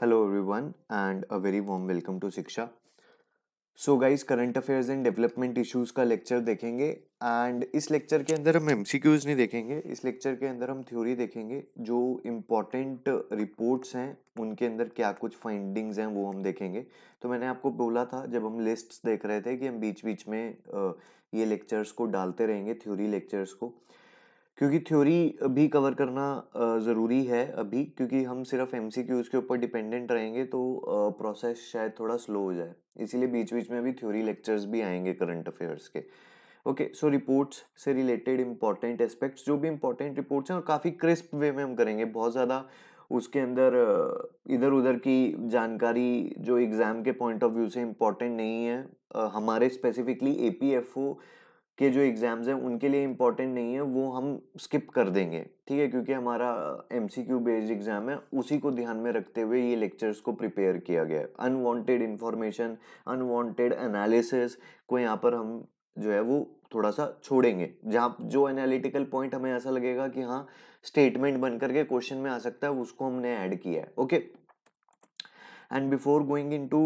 hello everyone and a very warm welcome to Shiksha so guys current affairs and development issues का lecture देखेंगे and इस lecture के अंदर हम एम नहीं देखेंगे इस लेक्चर के अंदर हम थ्योरी देखेंगे जो इम्पोर्टेंट रिपोर्ट्स हैं उनके अंदर क्या कुछ फाइंडिंग्स हैं वो हम देखेंगे तो मैंने आपको बोला था जब हम लिस्ट्स देख रहे थे कि हम बीच बीच में ये लेक्चर्स को डालते रहेंगे थ्योरी लेक्चर्स को क्योंकि थ्योरी भी कवर करना ज़रूरी है अभी क्योंकि हम सिर्फ एम सी क्यूज के ऊपर डिपेंडेंट रहेंगे तो प्रोसेस शायद थोड़ा स्लो हो जाए इसीलिए बीच बीच में भी थ्योरी लेक्चर्स भी आएंगे करंट अफेयर्स के ओके सो रिपोर्ट्स से रिलेटेड इंपॉर्टेंट एस्पेक्ट्स जो भी इंपॉर्टेंट रिपोर्ट्स हैं और काफ़ी क्रिस्प वे में हम करेंगे बहुत ज़्यादा उसके अंदर इधर उधर की जानकारी जो एग्ज़ाम के पॉइंट ऑफ व्यू से इम्पॉर्टेंट नहीं है हमारे specifically A P F O के जो एग्ज़ाम्स हैं उनके लिए इम्पॉर्टेंट नहीं है वो हम स्किप कर देंगे ठीक है क्योंकि हमारा M C Q based exam है उसी को ध्यान में रखते हुए ये लेक्चर्स को प्रिपेयर किया गया है अनवांटेड इन्फॉर्मेशन अनवांटेड एनालिसिस को यहाँ पर हम जो है वो थोड़ा सा छोड़ेंगे जहाँ जो एनालिटिकल पॉइंट हमें ऐसा लगेगा कि हाँ स्टेटमेंट बन करके क्वेश्चन में आ सकता है उसको हमने ऐड किया है okay and before going into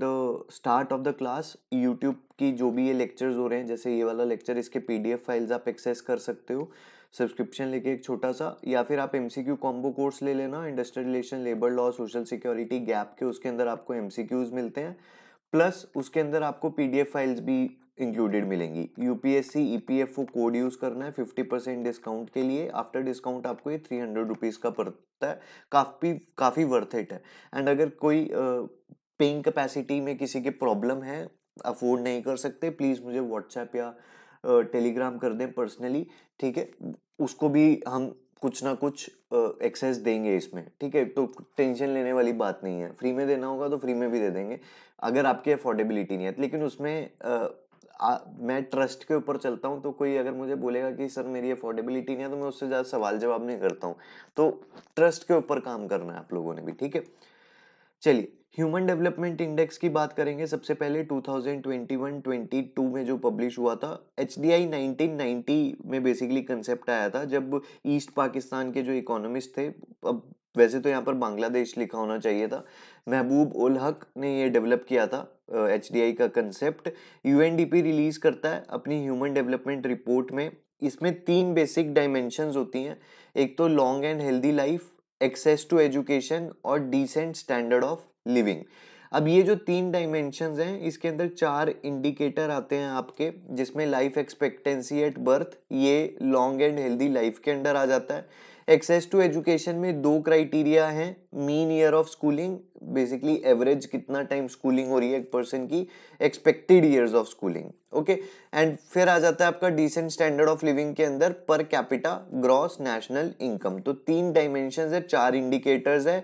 the start of the class YouTube की जो भी ये लेक्चर्स हो रहे हैं जैसे ये वाला लेक्चर इसके पी डी एफ फाइल्स आप एक्सेस कर सकते हो सब्सक्रिप्शन लेके एक छोटा सा या फिर आप M C Q combo course ले लेना industrial relation labour law social security gap के उसके अंदर आपको एम सी क्यूज़ मिलते हैं प्लस उसके अंदर आपको पी डी एफ फाइल्स भी इंक्लूडेड मिलेंगी यूपीएससी ईपीएफओ कोड यूज़ करना है फिफ्टी परसेंट डिस्काउंट के लिए आफ्टर डिस्काउंट आपको ये थ्री हंड्रेड रुपीज़ का पड़ता है काफ़ी काफ़ी वर्थ इट है एंड अगर कोई पेइंग uh, कैपेसिटी में किसी के प्रॉब्लम है अफोर्ड नहीं कर सकते प्लीज़ मुझे व्हाट्सएप या टेलीग्राम uh, कर दें पर्सनली ठीक है उसको भी हम कुछ ना कुछ एक्सेस uh, देंगे इसमें ठीक है तो टेंशन लेने वाली बात नहीं है फ्री में देना होगा तो फ्री में भी दे देंगे अगर आपकी अफोर्डेबिलिटी नहीं है लेकिन उसमें uh, आ, मैं ट्रस्ट के ऊपर चलता हूँ तो कोई अगर मुझे बोलेगा कि सर मेरी अफोर्डेबिलिटी नहीं है तो मैं उससे ज़्यादा सवाल जवाब नहीं करता हूँ तो ट्रस्ट के ऊपर काम करना है आप लोगों ने भी ठीक है चलिए ह्यूमन डेवलपमेंट इंडेक्स की बात करेंगे सबसे पहले 2021-22 में जो पब्लिश हुआ था एच डी आई में बेसिकली कंसेप्ट आया था जब ईस्ट पाकिस्तान के जो इकोनॉमिस्ट थे अब वैसे तो यहाँ पर बांग्लादेश लिखा होना चाहिए था महबूब उल हक ने ये डेवलप किया था एच का कंसेप्ट यू रिलीज़ करता है अपनी ह्यूमन डेवलपमेंट रिपोर्ट में इसमें तीन बेसिक डायमेंशन होती हैं एक तो long and healthy life access to education और डिसेंट स्टैंडर्ड ऑफ लिविंग अब ये जो तीन डायमेंशन हैं इसके अंदर चार इंडिकेटर आते हैं आपके जिसमें लाइफ एक्सपेक्टेंसी एट बर्थ ये लॉन्ग एंड हेल्दी लाइफ के अंडर आ जाता है एक्सेस टू एजुकेशन में दो क्राइटेरिया हैं mean year of schooling basically average कितना टाइम स्कूलिंग हो रही है एक पर्सन की expected years of schooling okay and फिर आ जाता है आपका डिसेंट स्टैंडर्ड ऑफ लिविंग के अंदर per capita gross national income तो तीन डायमेंशन है चार इंडिकेटर्स है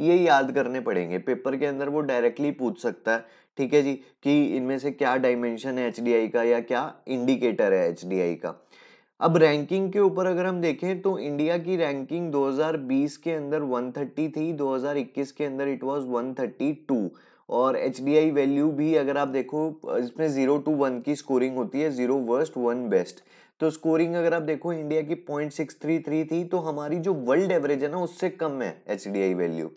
ये याद करने पड़ेंगे पेपर के अंदर वो डायरेक्टली पूछ सकता है ठीक है जी कि इनमें से क्या डायमेंशन है एच का या क्या इंडिकेटर है एच का अब रैंकिंग के ऊपर अगर हम देखें तो इंडिया की रैंकिंग 2020 के अंदर 130 थी 2021 के अंदर इट वाज 132 और एच वैल्यू भी अगर आप देखो इसमें ज़ीरो टू वन की स्कोरिंग होती है ज़ीरो वर्स्ट वन बेस्ट तो स्कोरिंग अगर आप देखो इंडिया की पॉइंट सिक्स थ्री थ्री थी तो हमारी जो वर्ल्ड एवरेज है ना उससे कम है एच वैल्यू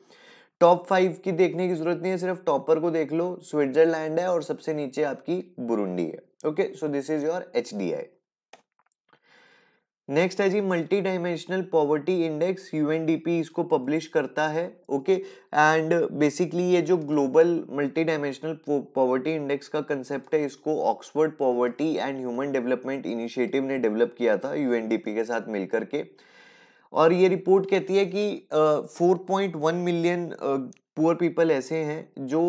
टॉप फाइव की देखने की जरूरत नहीं है सिर्फ टॉपर को देख लो स्विट्जरलैंड है और सबसे नीचे आपकी बुरुंडी है okay so this is your H D I next है जी multi dimensional poverty index you इसको पब्लिश करता है ओके एंड बेसिकली ये जो global multi dimensional poverty index का कंसेप्ट है इसको Oxford poverty and human development initiative ने डेवलप किया था यूएनडीपी के साथ मिलकर के और ये रिपोर्ट कहती है कि four uh, million poor people ऐसे हैं जो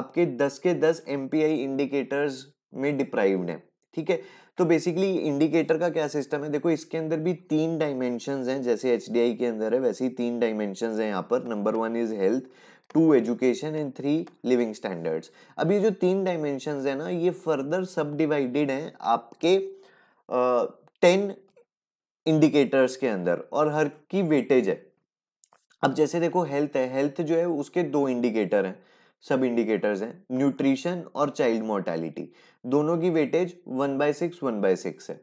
आपके दस के दस एम इंडिकेटर्स में डिप्राइव्ड हैं ठीक है तो बेसिकली इंडिकेटर का क्या सिस्टम है देखो इसके अंदर भी तीन डायमेंशन हैं जैसे एच के अंदर है वैसे ही तीन डायमेंशन हैं यहाँ पर number one is health two education and three living standards अब ये जो तीन डायमेंशन है ना ये फर्दर सब डिवाइडेड हैं आपके टेन uh, इंडिकेटर्स के अंदर और हर की वेटेज है अब जैसे देखो हेल्थ है हेल्थ जो है उसके दो इंडिकेटर हैं सब इंडिकेटर्स हैं न्यूट्रिशन और चाइल्ड मोर्टेलिटी दोनों की weightage one by six one by six है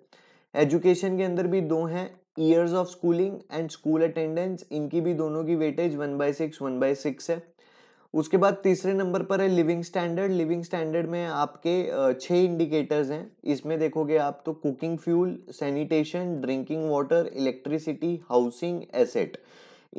एजुकेशन के अंदर भी दो हैं years of schooling and school attendance इनकी भी दोनों की weightage one by six one by six है उसके बाद तीसरे नंबर पर है लिविंग स्टैंडर्ड लिविंग स्टैंडर्ड में आपके छः इंडिकेटर्स हैं इसमें देखोगे आप तो cooking fuel sanitation drinking water electricity housing asset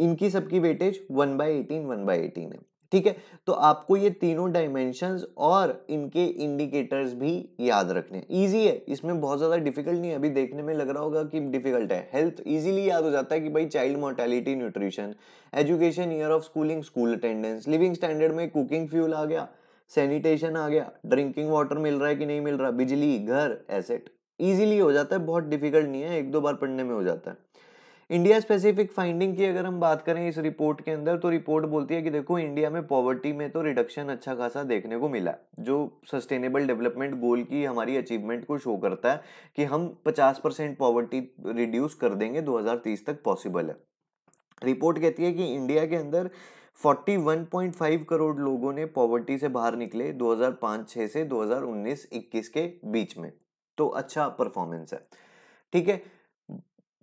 इनकी सबकी weightage one by eighteen one by eighteen है ठीक है तो आपको ये तीनों डायमेंशंस और इनके इंडिकेटर्स भी याद रखने ईजी है इसमें बहुत ज़्यादा डिफिकल्ट नहीं है अभी देखने में लग रहा होगा कि डिफिकल्ट है हेल्थ इजीली याद हो जाता है कि भाई child mortality nutrition education year of schooling school attendance living standard में कुकिंग फ्यूल आ गया सैनिटेशन आ गया ड्रिंकिंग वाटर मिल रहा है कि नहीं मिल रहा बिजली घर एसेट ईजिली हो जाता है बहुत डिफिकल्ट नहीं है एक दो बार पढ़ने में हो जाता है इंडिया स्पेसिफिक फाइंडिंग की अगर हम बात करें इस रिपोर्ट के अंदर तो रिपोर्ट बोलती है कि देखो इंडिया में पॉवर्टी में तो रिडक्शन अच्छा खासा देखने को मिला जो सस्टेनेबल डेवलपमेंट गोल की हमारी अचीवमेंट को शो करता है कि हम पचास परसेंट पॉवर्टी रिड्यूस कर देंगे 2030 तक पॉसिबल है रिपोर्ट कहती है कि इंडिया के अंदर 41.5 करोड़ लोगों ने पॉवर्टी से बाहर निकले 2005-6 से 2019-21 के बीच में तो अच्छा परफॉर्मेंस है ठीक है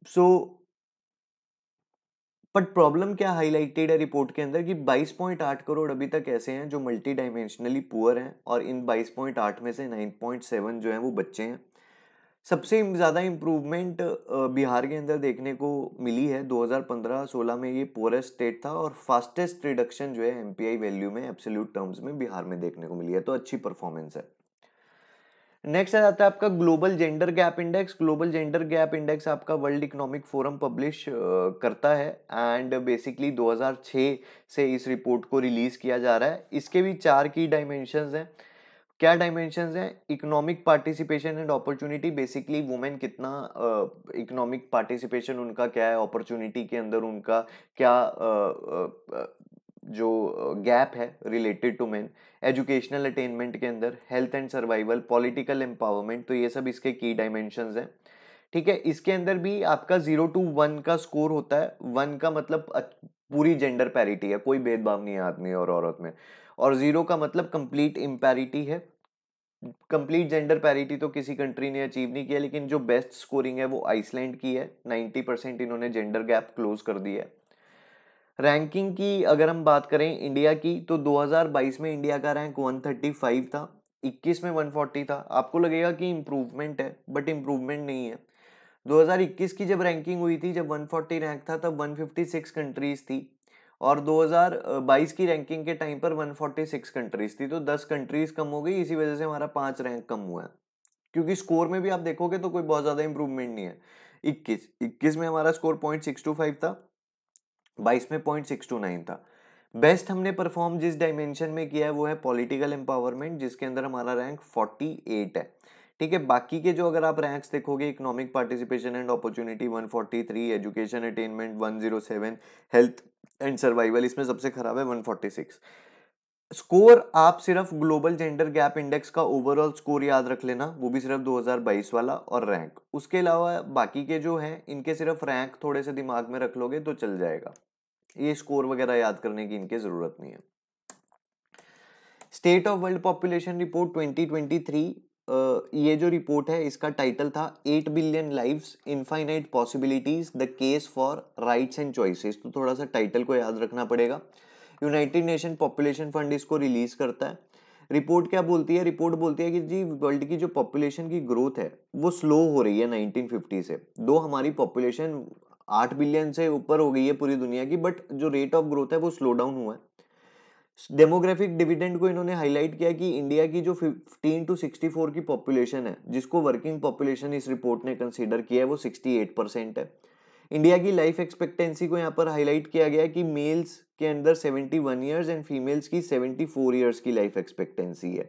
सो so, बट प्रॉब्लम क्या हाईलाइटेड है रिपोर्ट के अंदर कि 22.8 करोड़ अभी तक ऐसे हैं जो मल्टी डायमेंशनली पुअर हैं और इन 22.8 में से 9.7 जो हैं वो बच्चे हैं सबसे ज़्यादा इम्प्रूवमेंट बिहार के अंदर देखने को मिली है 2015-16 में ये पोरेस्ट स्टेट था और फास्टेस्ट रिडक्शन जो है एम वैल्यू में एब्सोल्यूट टर्म्स में बिहार में देखने को मिली है तो अच्छी परफॉर्मेंस है नेक्स्ट आ जाता है आपका global gender gap index global gender gap index आपका वर्ल्ड इकोनॉमिक फोरम पब्लिश करता है एंड बेसिकली 2006 से इस रिपोर्ट को रिलीज़ किया जा रहा है इसके भी चार की डायमेंशन हैं क्या डायमेंशन हैं economic participation and opportunity basically women कितना इकोनॉमिक uh, पार्टिसिपेशन उनका क्या है अपॉर्चुनिटी के अंदर उनका क्या जो गैप है related to men educational attainment के अंदर health and survival political empowerment तो ये सब इसके की डायमेंशन हैं ठीक है इसके अंदर भी आपका जीरो टू वन का स्कोर होता है वन का मतलब पूरी जेंडर पैरिटी है कोई भेदभाव नहीं है आदमी और औरत में और जीरो का मतलब कंप्लीट इम्पैरिटी है कंप्लीट जेंडर पैरिटी तो किसी कंट्री ने अचीव नहीं किया लेकिन जो बेस्ट स्कोरिंग है वो आइसलैंड की है नाइन्टी परसेंट इन्होंने जेंडर गैप क्लोज कर दिया है रैंकिंग की अगर हम बात करें इंडिया की तो 2022 में इंडिया का रैंक 135 था 21 में 140 था आपको लगेगा कि इम्प्रूवमेंट है बट इम्प्रूवमेंट नहीं है 2021 की जब रैंकिंग हुई थी जब 140 रैंक था तब 156 कंट्रीज़ थी और 2022 की रैंकिंग के टाइम पर 146 कंट्रीज़ थी तो 10 कंट्रीज़ कम हो गई इसी वजह से हमारा पाँच रैंक कम हुआ है क्योंकि स्कोर में भी आप देखोगे तो कोई बहुत ज़्यादा इम्प्रूवमेंट नहीं है इक्कीस इक्कीस में हमारा score point six two five था बाईस में पॉइंट सिक्स टू नाइन था बेस्ट हमने परफॉर्म जिस डायमेंशन में किया है वो है पॉलिटिकल एम्पावरमेंट जिसके अंदर हमारा रैंक फोर्टी एट है ठीक है बाकी के जो अगर आप रैंक्स देखोगे economic participation and opportunity three education attainment one zero seven health and survival इसमें सबसे खराब है सिक्स स्कोर आप सिर्फ ग्लोबल जेंडर गैप इंडेक्स का ओवरऑल स्कोर याद रख लेना वो भी सिर्फ 2022 वाला और रैंक उसके अलावा बाकी के जो हैं इनके सिर्फ रैंक थोड़े से दिमाग में रख लोगे तो चल जाएगा ये स्कोर वगैरह याद करने की इनके ज़रूरत नहीं है state of world population report 2023 ये जो रिपोर्ट है इसका टाइटल था eight billion life infinite possibilities the case for rights and choices तो थोड़ा सा टाइटल को याद रखना पड़ेगा यूनाइटेड नेशन पॉपुलेशन फंड इसको रिलीज करता है रिपोर्ट क्या बोलती है रिपोर्ट बोलती है कि जी वर्ल्ड की जो पॉपुलेशन की ग्रोथ है वो स्लो हो रही है 1950 से दो हमारी पॉपुलेशन आठ बिलियन से ऊपर हो गई है पूरी दुनिया की बट जो रेट ऑफ ग्रोथ है वो स्लो डाउन हुआ है डेमोग्राफिक डिविडेंड को इन्होंने हाईलाइट किया कि इंडिया की जो 15 टू 64 की पॉपुलेशन है जिसको वर्किंग पॉपुलेशन इस रिपोर्ट ने कंसिडर किया है वो 68 परसेंट है इंडिया की लाइफ एक्सपेक्टेंसी को यहाँ पर हाईलाइट किया गया कि मेल्स के अंदर 71 इयर्स एंड फीमेल्स की 74 इयर्स की लाइफ एक्सपेक्टेंसी है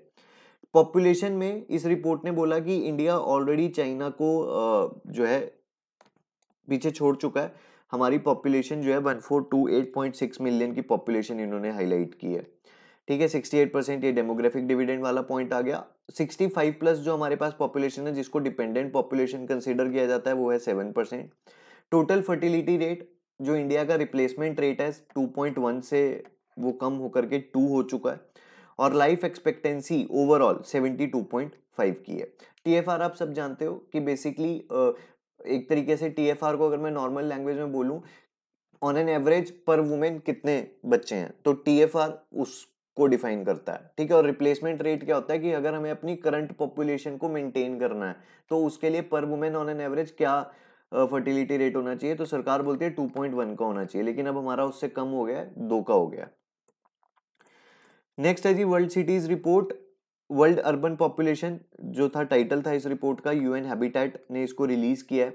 पॉपुलेशन में इस रिपोर्ट ने बोला कि इंडिया ऑलरेडी चाइना को जो है पीछे छोड़ चुका है हमारी पॉपुलेशन जो है one four two eight point six million की पॉपुलेशन इन्होंने हाईलाइट की है ठीक है सिक्सटी एट परसेंट ये डेमोग्राफिक डिविडेंड वाला पॉइंट आ गया सिक्सटी फाइव प्लस जो हमारे पास पॉपुलेशन है जिसको डिपेंडेंट पॉपुलेशन कंसिडर किया जाता है वो है seven percent total fertility rate जो इंडिया का रिप्लेसमेंट रेट है 2.1 से वो कम होकर के टू हो चुका है और लाइफ एक्सपेक्टेंसी ओवरऑल 72.5 की है टीएफआर आप सब जानते हो कि बेसिकली एक तरीके से टीएफआर को अगर मैं नॉर्मल लैंग्वेज में बोलूँ on an average per women कितने बच्चे हैं तो टीएफआर उसको डिफाइन करता है ठीक है और रिप्लेसमेंट रेट क्या होता है कि अगर हमें अपनी करंट पॉपुलेशन को मेंटेन करना है तो उसके लिए per women on an average क्या फर्टिलिटी रेट होना चाहिए तो सरकार बोलती है टू पॉइंट वन का होना चाहिए लेकिन अब हमारा उससे कम हो गया दो का हो गया नेक्स्ट है जी world cities report world urban population जो था टाइटल था इस रिपोर्ट का यूएन हैबिटेट ने इसको रिलीज किया है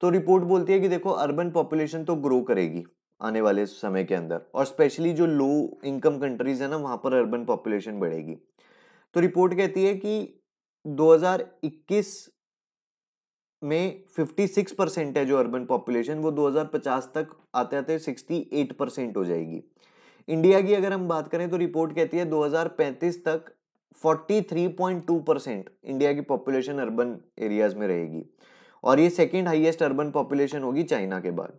तो रिपोर्ट बोलती है कि देखो अर्बन पॉपुलेशन तो ग्रो करेगी आने वाले समय के अंदर और स्पेशली जो लो इनकम कंट्रीज है ना वहां पर अर्बन पॉपुलेशन बढ़ेगी तो रिपोर्ट कहती है कि 2021 में 56 परसेंट है जो अर्बन पॉपुलेशन वो 2050 तक आते आते 68 परसेंट हो जाएगी इंडिया की अगर हम बात करें तो रिपोर्ट कहती है 2035 तक 43.2 परसेंट इंडिया की पॉपुलेशन अर्बन एरियाज में रहेगी और ये सेकेंड हाइएस्ट अर्बन पॉपुलेशन होगी चाइना के बाद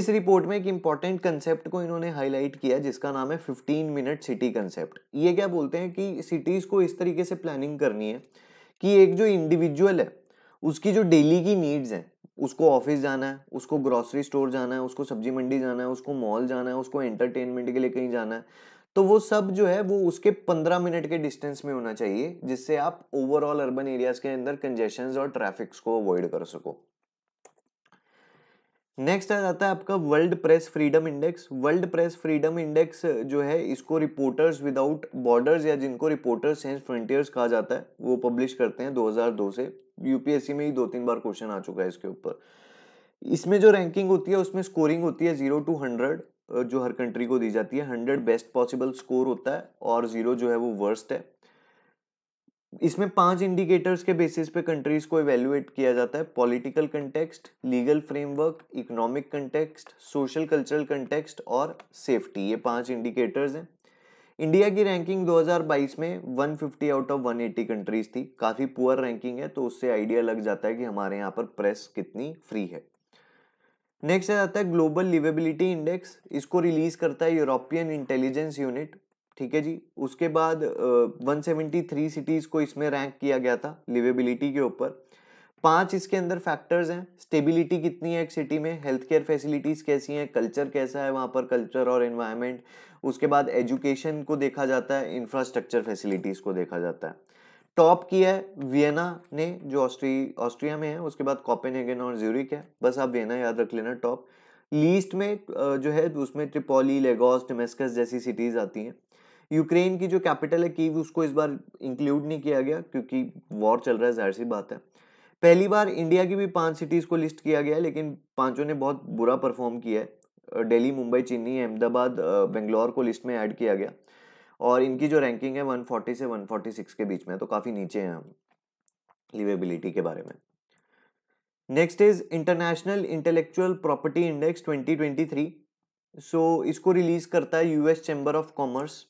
इस रिपोर्ट में एक इम्पॉर्टेंट कंसेप्ट को इन्होंने हाईलाइट किया जिसका नाम है फिफ्टीन मिनट सिटी कंसेप्ट ये क्या बोलते हैं कि सिटीज़ को इस तरीके से प्लानिंग करनी है कि एक जो इंडिविजुअल है उसकी जो डेली की नीड्स हैं उसको ऑफिस जाना है उसको ग्रॉसरी स्टोर जाना है उसको सब्जी मंडी जाना है उसको मॉल जाना है उसको एंटरटेनमेंट के लिए कहीं जाना है तो वो सब जो है वो उसके पंद्रह मिनट के डिस्टेंस में होना चाहिए जिससे आप ओवरऑल अर्बन एरियाज के अंदर कंजेशन और ट्रैफिक्स को अवॉइड कर सको नेक्स्ट आ जाता है आपका world press freedom index world press freedom index जो है इसको रिपोर्टर्स विदाउट बॉर्डर्स या जिनको रिपोर्टर्स हैं फ्रंटियर्स कहा जाता है वो पब्लिश करते हैं 2002 से यूपीएससी में ही दो तीन बार क्वेश्चन आ चुका है इसके ऊपर इसमें जो रैंकिंग होती है उसमें स्कोरिंग होती है जीरो टू हंड्रेड जो हर कंट्री को दी जाती है हंड्रेड बेस्ट पॉसिबल स्कोर होता है और जीरो जो है वो वर्स्ट है इसमें पांच इंडिकेटर्स के बेसिस पे कंट्रीज को इवेल्युएट किया जाता है political context legal framework economic context social cultural context और सेफ्टी ये पांच इंडिकेटर्स हैं इंडिया की रैंकिंग 2022 में 150 आउट ऑफ 180 कंट्रीज थी काफ़ी पुअर रैंकिंग है तो उससे आइडिया लग जाता है कि हमारे यहाँ पर प्रेस कितनी फ्री है नेक्स्ट आ जाता है ग्लोबल लिवेबिलिटी इंडेक्स इसको रिलीज करता है यूरोपियन इंटेलिजेंस यूनिट ठीक है जी उसके बाद वन सेवेंटी थ्री सिटीज़ को इसमें रैंक किया गया था लिवेबिलिटी के ऊपर पांच इसके अंदर फैक्टर्स हैं स्टेबिलिटी कितनी है एक सिटी में हेल्थ केयर फैसिलिटीज़ कैसी हैं कल्चर कैसा है वहाँ पर कल्चर और एनवायरनमेंट उसके बाद एजुकेशन को देखा जाता है इंफ्रास्ट्रक्चर फैसिलिटीज़ को देखा जाता है टॉप किया है वियना ने जो ऑस्ट्री ऑस्ट्रिया में है उसके बाद कॉपेनहेगन और ज्यूरिक है बस आप वियना याद रख लेना टॉप लीस्ट में जो है उसमें ट्रिपोली लेगोस डोमेस्कस जैसी सिटीज़ आती हैं यूक्रेन की जो कैपिटल है कीव उसको इस बार इंक्लूड नहीं किया गया क्योंकि वॉर चल रहा है जाहिर सी बात है पहली बार इंडिया की भी पांच सिटीज़ को लिस्ट किया गया है लेकिन पांचों ने बहुत बुरा परफॉर्म किया है दिल्ली मुंबई चेन्नई अहमदाबाद बेंगलोर को लिस्ट में ऐड किया गया और इनकी जो रैंकिंग है 140 से 146 के बीच में तो काफ़ी नीचे हैं हम लिवेबिलिटी के बारे में next is international intellectual property index 2023 so so, इसको रिलीज करता है यूएस चैम्बर ऑफ कॉमर्स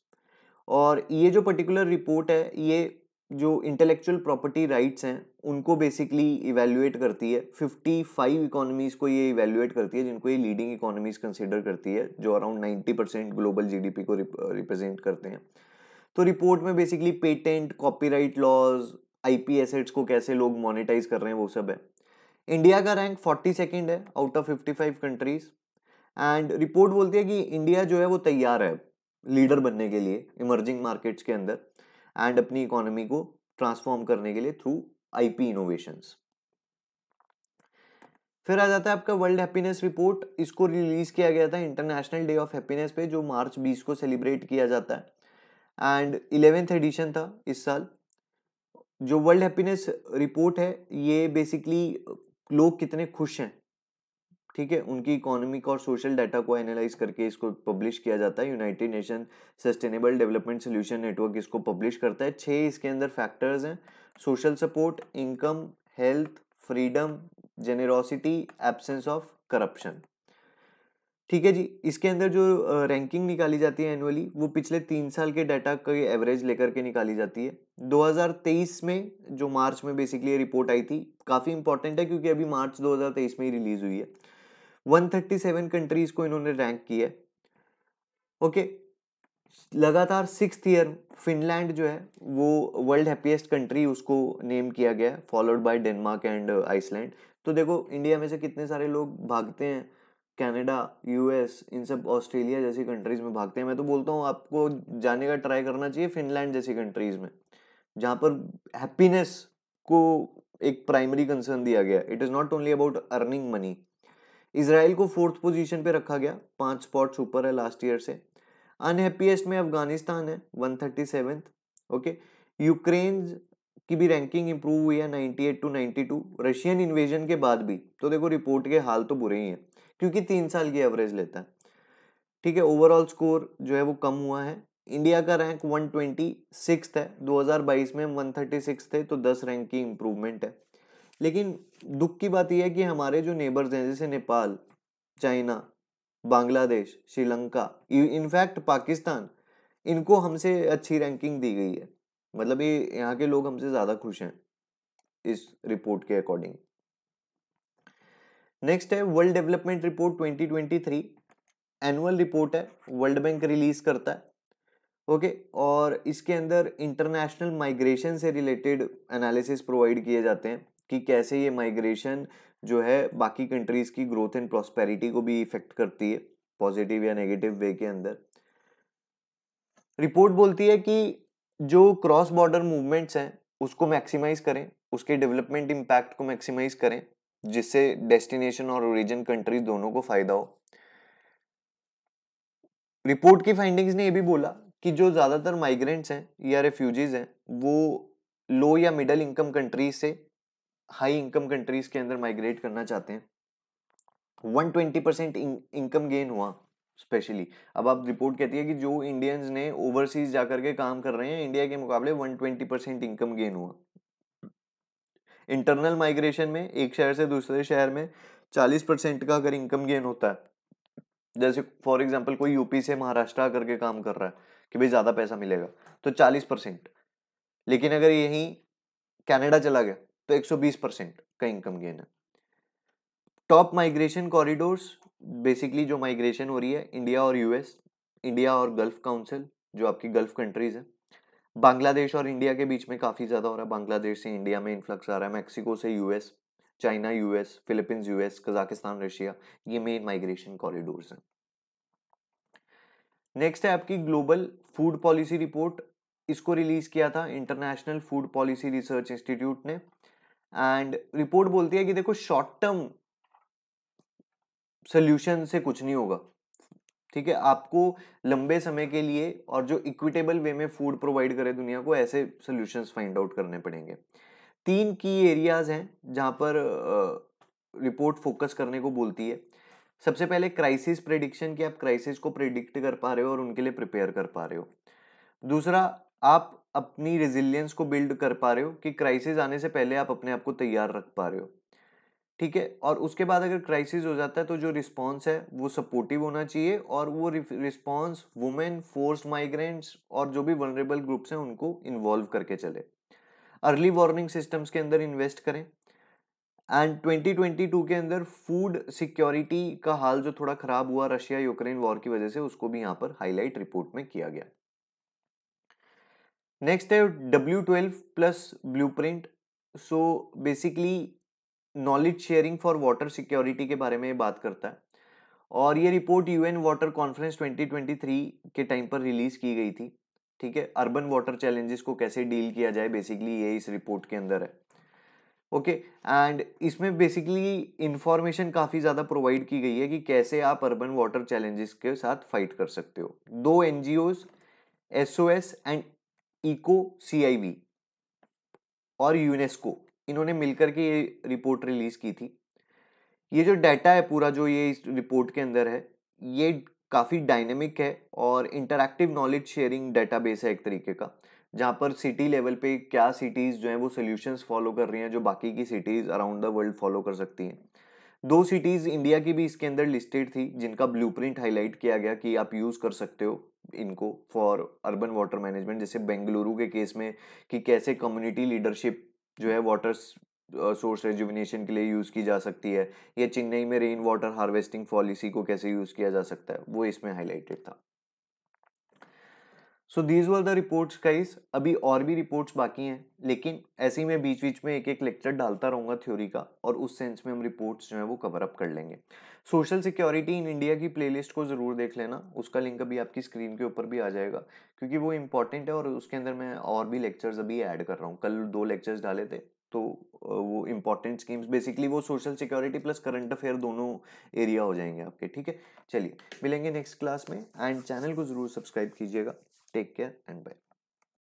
और ये जो पर्टिकुलर रिपोर्ट है ये जो इंटेलेक्चुअल प्रॉपर्टी राइट्स हैं उनको बेसिकली इवेल्युएट करती है 55 इकोनॉमीज़ को ये इवेल्युएट करती है जिनको ये लीडिंग इकोनॉमीज़ कंसिडर करती है जो अराउंड 90 परसेंट ग्लोबल पी को रिप्रेजेंट करते हैं तो रिपोर्ट में basically patent copyright laws P assets को कैसे लोग मोनिटाइज कर रहे हैं वो सब है इंडिया का रैंक फोर्टी सेकेंड है out of fifty five countries and report बोलती है कि इंडिया जो है वो तैयार है लीडर बनने के लिए इमर्जिंग मार्केट्स के अंदर एंड अपनी इकोनॉमी को ट्रांसफॉर्म करने के लिए थ्रू आईपी इनोवेशंस फिर आ जाता है आपका वर्ल्ड हैप्पीनेस रिपोर्ट इसको रिलीज किया गया था इंटरनेशनल डे ऑफ हैप्पीनेस पे जो मार्च 20 को सेलिब्रेट किया जाता है एंड इलेवेंथ एडिशन था इस साल जो वर्ल्ड हैप्पीनेस रिपोर्ट है ये बेसिकली लोग कितने खुश हैं ठीक है उनकी इकोनॉमिक और सोशल डाटा को एनालाइज करके इसको पब्लिश किया जाता है United Nation sustainable development solution network इसको पब्लिश करता है छः इसके अंदर फैक्टर्स हैं social support income health freedom generosity absence of corruption ठीक है जी इसके अंदर जो रैंकिंग निकाली जाती है एनुअली वो पिछले तीन साल के डाटा का एवरेज लेकर के निकाली जाती है 2023 में जो मार्च में बेसिकली रिपोर्ट आई थी काफ़ी इंपॉर्टेंट है क्योंकि अभी मार्च 2023 में ही रिलीज़ हुई है 137 कंट्रीज को इन्होंने रैंक किया है ओके लगातार सिक्स ईयर फिनलैंड जो है वो वर्ल्ड हैप्पीएस्ट कंट्री उसको नेम किया गया है followed by Denmark and Iceland तो देखो इंडिया में से कितने सारे लोग भागते हैं कनाडा यूएस इन सब ऑस्ट्रेलिया जैसी कंट्रीज़ में भागते हैं मैं तो बोलता हूँ आपको जाने का ट्राई करना चाहिए फिनलैंड जैसी कंट्रीज़ में जहाँ पर हैप्पीनेस को एक प्राइमरी कंसर्न दिया गया it is not only about earning money Israel को फोर्थ पोजीशन पे रखा गया पांच स्पॉट्स ऊपर है लास्ट ईयर से अनहैप्पीएस्ट में अफगानिस्तान है one thirty seventh okay Ukraine की भी रैंकिंग इंप्रूव हुई है ninety eight to to Russian invasion के बाद भी तो देखो रिपोर्ट के हाल तो बुरे ही हैं क्योंकि तीन साल की एवरेज लेता है ठीक है ओवरऑल स्कोर जो है वो कम हुआ है इंडिया का रैंक वन ट्वेंटी सिक्स है दो हजार बाईस में हम वन थर्टी सिक्स थे तो दस रैंक की इम्प्रूवमेंट है लेकिन दुख की बात यह है कि हमारे जो नेबर्स हैं जैसे नेपाल चाइना बांग्लादेश श्रीलंका इनफैक्ट पाकिस्तान इनको हमसे अच्छी रैंकिंग दी गई है मतलब ये यहाँ के लोग हमसे ज़्यादा खुश हैं इस रिपोर्ट के अकॉर्डिंग नेक्स्ट है world development report 2023 annual report है वर्ल्ड बैंक रिलीज करता है ओके okay, और इसके अंदर इंटरनेशनल माइग्रेशन से रिलेटेड एनालिसिस प्रोवाइड किए जाते हैं कि कैसे ये माइग्रेशन जो है बाकी कंट्रीज़ की ग्रोथ एंड प्रॉस्पेरिटी को भी इफेक्ट करती है पॉजिटिव या नेगेटिव वे के अंदर रिपोर्ट बोलती है कि जो क्रॉस बॉर्डर मूवमेंट्स हैं उसको मैक्सिमाइज करें उसके डेवलपमेंट इम्पैक्ट को मैक्सिमाइज करें जिससे डेस्टिनेशन और ओरिजिन कंट्रीज दोनों को फायदा हो रिपोर्ट की फाइंडिंग्स ने यह भी बोला कि जो ज़्यादातर माइग्रेंट्स हैं या रेफ्यूजीज़ हैं वो लो या मिडल इनकम कंट्रीज से हाई इनकम कंट्रीज के अंदर माइग्रेट करना चाहते हैं one twenty percent income gain हुआ स्पेशली अब आप रिपोर्ट कहती है कि जो इंडियंस ने ओवरसीज जा करके काम कर रहे हैं इंडिया के मुकाबले ट्वेंटी परसेंट इनकम गेन हुआ इंटरनल माइग्रेशन में एक शहर से दूसरे शहर में चालीस परसेंट का अगर इनकम गेन होता है जैसे फॉर एग्जाम्पल कोई यूपी से महाराष्ट्र आकर के काम कर रहा है कि भाई ज़्यादा पैसा मिलेगा तो चालीस परसेंट लेकिन अगर यही कैनेडा चला गया तो 120 परसेंट का इनकम गेन है टॉप माइग्रेशन कॉरिडोर्स बेसिकली जो माइग्रेशन हो रही है इंडिया और यूएस इंडिया और गल्फ काउंसिल जो आपकी गल्फ कंट्रीज है बांग्लादेश और इंडिया के बीच में काफ़ी ज़्यादा हो रहा है बांग्लादेश से इंडिया में इन्फ्लक्स आ रहा है मैक्सिको से US China US Philippines US Kazakhstan Russia ये मेन माइग्रेशन कॉरिडोर्स हैं नेक्स्ट है आपकी ग्लोबल फूड पॉलिसी रिपोर्ट इसको रिलीज किया था international food policy research institute ने एंड रिपोर्ट बोलती है कि देखो शॉर्ट टर्म सोल्यूशन से कुछ नहीं होगा ठीक है आपको लंबे समय के लिए और जो इक्विटेबल वे में फूड प्रोवाइड करे दुनिया को ऐसे सोल्यूशन फाइंड आउट करने पड़ेंगे तीन की एरियाज हैं जहां पर रिपोर्ट फोकस करने को बोलती है सबसे पहले क्राइसिस प्रेडिक्शन कि आप क्राइसिस को प्रेडिक्ट कर पा रहे हो और उनके लिए प्रिपेयर कर पा रहे हो दूसरा आप अपनी रेजिलियंस को बिल्ड कर पा रहे हो कि क्राइसिस आने से पहले आप अपने आप को तैयार रख पा रहे हो ठीक है और उसके बाद अगर क्राइसिस हो जाता है तो जो रिस्पांस है वो सपोर्टिव होना चाहिए और वो रिस्पांस वुमेन फोर्स माइग्रेंट्स और जो भी वनरेबल ग्रुप्स हैं उनको इन्वॉल्व करके चले अर्ली वार्निंग सिस्टम्स के अंदर इन्वेस्ट करें एंड 2022 के अंदर फूड सिक्योरिटी का हाल जो थोड़ा ख़राब हुआ रशिया यूक्रेन वॉर की वजह से उसको भी यहाँ पर हाईलाइट रिपोर्ट में किया गया नेक्स्ट है W twelve plus blueprint so basically knowledge sharing for water security के बारे में बात करता है और ये रिपोर्ट यूएन वाटर कॉन्फ्रेंस 2023 के टाइम पर रिलीज़ की गई थी ठीक है अर्बन वाटर चैलेंजेस को कैसे डील किया जाए बेसिकली ये इस रिपोर्ट के अंदर है ओके एंड इसमें बेसिकली इंफॉर्मेशन काफ़ी ज़्यादा प्रोवाइड की गई है कि कैसे आप अर्बन वाटर चैलेंजेस के साथ फाइट कर सकते हो दो NGOs S O S and eco CIB और यूनेस्को इन्होंने मिलकर के ये रिपोर्ट रिलीज की थी ये जो डाटा है पूरा जो ये इस रिपोर्ट के अंदर है ये काफ़ी डायनेमिक है और इंटरैक्टिव नॉलेज शेयरिंग डेटाबेस है एक तरीके का जहाँ पर सिटी लेवल पे क्या सिटीज़ जो हैं वो सोल्यूशंस फॉलो कर रही हैं जो बाकी की cities around the world follow कर सकती हैं दो सिटीज़ इंडिया की भी इसके अंदर लिस्टेड थी जिनका ब्लूप्रिंट हाईलाइट किया गया कि आप यूज़ कर सकते हो इनको फॉर अर्बन वाटर मैनेजमेंट जैसे बेंगलुरु के केस में कि कैसे कम्युनिटी लीडरशिप जो है वाटर सोर्स रेजुविनेशन के लिए यूज़ की जा सकती है या चेन्नई में रेन वाटर हार्वेस्टिंग पॉलिसी को कैसे यूज़ किया जा सकता है वो इसमें हाईलाइटेड था so these were the reports guys अभी और भी रिपोर्ट्स बाकी हैं लेकिन ऐसे ही मैं बीच बीच में एक एक लेक्चर डालता रहूँगा थ्योरी का और उस सेंस में हम रिपोर्ट्स जो है वो कवर अप कर लेंगे सोशल सिक्योरिटी इन इंडिया की प्लेलिस्ट को ज़रूर देख लेना उसका लिंक अभी आपकी स्क्रीन के ऊपर भी आ जाएगा क्योंकि वो इंपॉर्टेंट है और उसके अंदर मैं और भी लेक्चर्स अभी ऐड कर रहा हूँ कल दो लेक्चर्स डाले थे तो वो इम्पॉर्टेंट स्कीम्स बेसिकली वो social security plus current affair दोनों एरिया हो जाएंगे आपके ठीक है चलिए मिलेंगे नेक्स्ट क्लास में एंड चैनल को ज़रूर सब्सक्राइब कीजिएगा टेक केयर एंड बाय